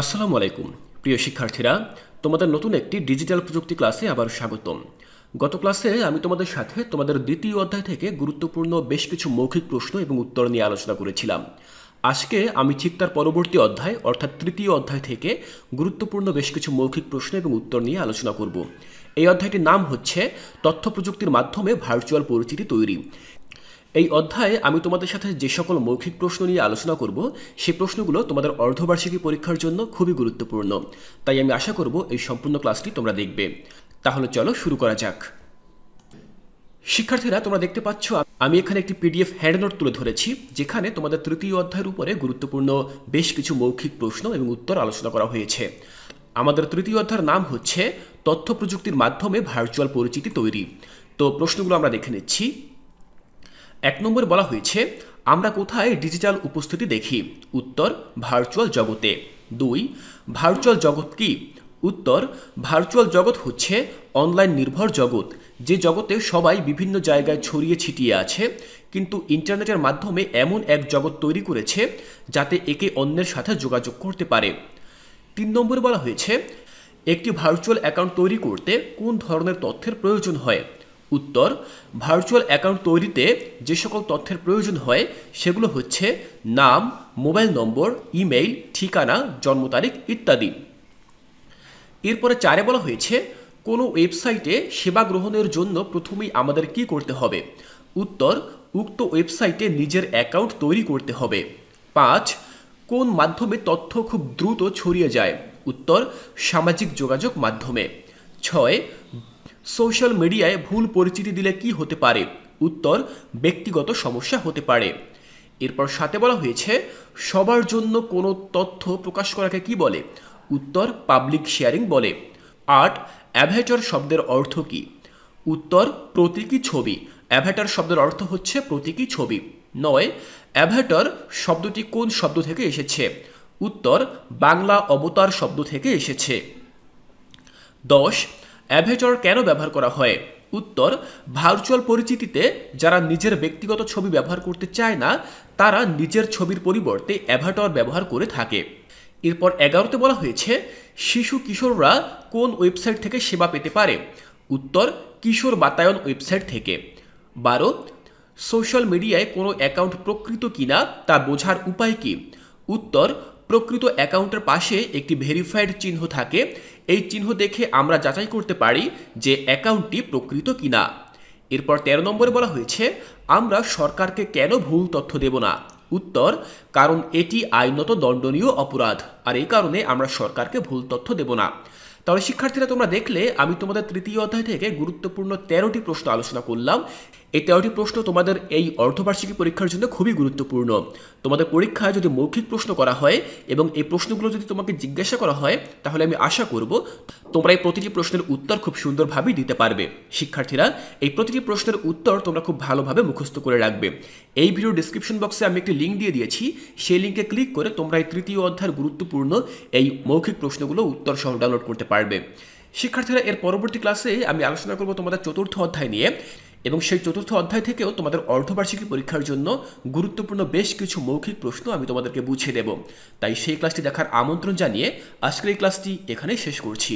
আসসালামু আলাইকুম প্রিয় শিক্ষার্থীরা তোমাদের নতুন একটি ডিজিটাল প্রযুক্তি ক্লাসে আবার স্বাগতম গত ক্লাসে আমি তোমাদের সাথে তোমাদের দ্বিতীয় অধ্যায় থেকে গুরুত্বপূর্ণ বেশ কিছু মৌখিক প্রশ্ন এবং উত্তর নিয়ে আলোচনা করেছিলাম আজকে আমি ঠিক তার পরবর্তী অধ্যায় অর্থাৎ তৃতীয় অধ্যায় থেকে গুরুত্বপূর্ণ বেশ কিছু মৌখিক প্রশ্ন এবং উত্তর নিয়ে আলোচনা করব এই অধ্যায়টির নাম হচ্ছে তথ্য প্রযুক্তির মাধ্যমে ভার্চুয়াল পরিচিতি তৈরি এই অধ্যায়ে আমি তোমাদের সাথে যে সকল মৌখিক প্রশ্ন নিয়ে আলোচনা করব সে প্রশ্নগুলো তোমাদের অর্ধবার্ষিকী পরীক্ষার জন্য খুবই গুরুত্বপূর্ণ তাই আমি আশা করব এই সম্পূর্ণ ক্লাসটি তোমরা দেখবে তাহলে চলো শুরু করা যাক শিক্ষার্থীরা তোমরা দেখতে পাচ্ছ আমি এখানে একটি পিডিএফ হ্যান্ডনোট তুলে ধরেছি যেখানে তোমাদের তৃতীয় অধ্যায়ের উপরে গুরুত্বপূর্ণ বেশ কিছু মৌখিক প্রশ্ন এবং উত্তর আলোচনা করা হয়েছে আমাদের তৃতীয় অধ্যায়ের নাম হচ্ছে তথ্য প্রযুক্তির মাধ্যমে ভার্চুয়াল পরিচিতি তৈরি তো প্রশ্নগুলো আমরা দেখে নিচ্ছি এক নম্বর বলা হয়েছে আমরা কোথায় ডিজিটাল উপস্থিতি দেখি উত্তর ভার্চুয়াল জগতে দুই ভার্চুয়াল জগৎ কি উত্তর ভার্চুয়াল জগৎ হচ্ছে অনলাইন নির্ভর জগৎ যে জগতে সবাই বিভিন্ন জায়গায় ছড়িয়ে ছিটিয়ে আছে কিন্তু ইন্টারনেটের মাধ্যমে এমন এক জগৎ তৈরি করেছে যাতে একে অন্যের সাথে যোগাযোগ করতে পারে তিন নম্বর বলা হয়েছে একটি ভার্চুয়াল অ্যাকাউন্ট তৈরি করতে কোন ধরনের তথ্যের প্রয়োজন হয় উত্তর ভার্চুয়াল অ্যাকাউন্ট তৈরিতে যে সকল তথ্যের প্রয়োজন হয় সেগুলো হচ্ছে নাম মোবাইল নম্বর ইমেইল ঠিকানা জন্ম তারিখ ইত্যাদি এরপরে চারে বলা হয়েছে কোনো ওয়েবসাইটে সেবা গ্রহণের জন্য প্রথমেই আমাদের কি করতে হবে উত্তর উক্ত ওয়েবসাইটে নিজের অ্যাকাউন্ট তৈরি করতে হবে পাঁচ কোন মাধ্যমে তথ্য খুব দ্রুত ছড়িয়ে যায় উত্তর সামাজিক যোগাযোগ মাধ্যমে ছয় সোশ্যাল মিডিয়ায় ভুল পরিচিতি দিলে কি হতে পারে উত্তর ব্যক্তিগত সমস্যা হতে পারে এরপর সাথে বলা হয়েছে সবার জন্য কোনো তথ্য প্রকাশ করাকে কি বলে উত্তর পাবলিক শেয়ারিং বলে আট অ্যাভেটার শব্দের অর্থ কি উত্তর প্রতীকী ছবি অ্যাভেটার শব্দের অর্থ হচ্ছে প্রতীকী ছবি নয় অ্যাভেটার শব্দটি কোন শব্দ থেকে এসেছে উত্তর বাংলা অবতার শব্দ থেকে এসেছে দশ অ্যাভেটর কেন ব্যবহার করা হয় উত্তর ভার্চুয়াল পরিচিতিতে যারা নিজের ব্যক্তিগত ছবি ব্যবহার করতে চায় না তারা নিজের ছবির পরিবর্তে অ্যাভাটর ব্যবহার করে থাকে এরপর এগারোতে বলা হয়েছে শিশু কিশোররা কোন ওয়েবসাইট থেকে সেবা পেতে পারে উত্তর কিশোর বাতায়ন ওয়েবসাইট থেকে বারো সোশ্যাল মিডিয়ায় কোনো অ্যাকাউন্ট প্রকৃত কিনা তা বোঝার উপায় কি উত্তর প্রকৃত অ্যাকাউন্টের পাশে একটি ভেরিফাইড চিহ্ন থাকে এই চিহ্ন দেখে আমরা যাচাই করতে পারি যে অ্যাকাউন্টটি প্রকৃত কিনা এরপর ১৩ নম্বরে বলা হয়েছে আমরা সরকারকে কেন ভুল তথ্য দেব না উত্তর কারণ এটি আইনত দণ্ডনীয় অপরাধ আর এই কারণে আমরা সরকারকে ভুল তথ্য দেব না তাহলে শিক্ষার্থীরা তোমরা দেখলে আমি তোমাদের তৃতীয় অধ্যায় থেকে গুরুত্বপূর্ণ তেরোটি প্রশ্ন আলোচনা করলাম এই তেরোটি প্রশ্ন তোমাদের এই অর্ধবার্ষিকী পরীক্ষার জন্য খুবই গুরুত্বপূর্ণ তোমাদের পরীক্ষায় যদি মৌখিক প্রশ্ন করা হয় এবং এই প্রশ্নগুলো যদি তোমাকে জিজ্ঞাসা করা হয় তাহলে আমি আশা করব তোমরা এই প্রতিটি প্রশ্নের উত্তর খুব সুন্দরভাবেই দিতে পারবে শিক্ষার্থীরা এই প্রতিটি প্রশ্নের উত্তর তোমরা খুব ভালোভাবে মুখস্থ করে রাখবে এই ভিডিও ডিসক্রিপশন বক্সে আমি একটি লিঙ্ক দিয়ে দিয়েছি সেই লিঙ্কে ক্লিক করে তোমরা এই তৃতীয় অধ্যায়ের গুরুত্বপূর্ণ এই মৌখিক প্রশ্নগুলো উত্তর সহ ডাউনলোড করতে পারবে পারবে শিক্ষার্থীরা এর পরবর্তী ক্লাসে আমি আলোচনা করব তোমাদের চতুর্থ অধ্যায় নিয়ে এবং সেই চতুর্থ অধ্যায় থেকেও তোমাদের অর্ধবার্ষিকী পরীক্ষার জন্য গুরুত্বপূর্ণ বেশ কিছু মৌখিক প্রশ্ন আমি তোমাদেরকে বুঝিয়ে দেব তাই সেই ক্লাসটি দেখার আমন্ত্রণ জানিয়ে আজকের এই ক্লাসটি এখানে শেষ করছি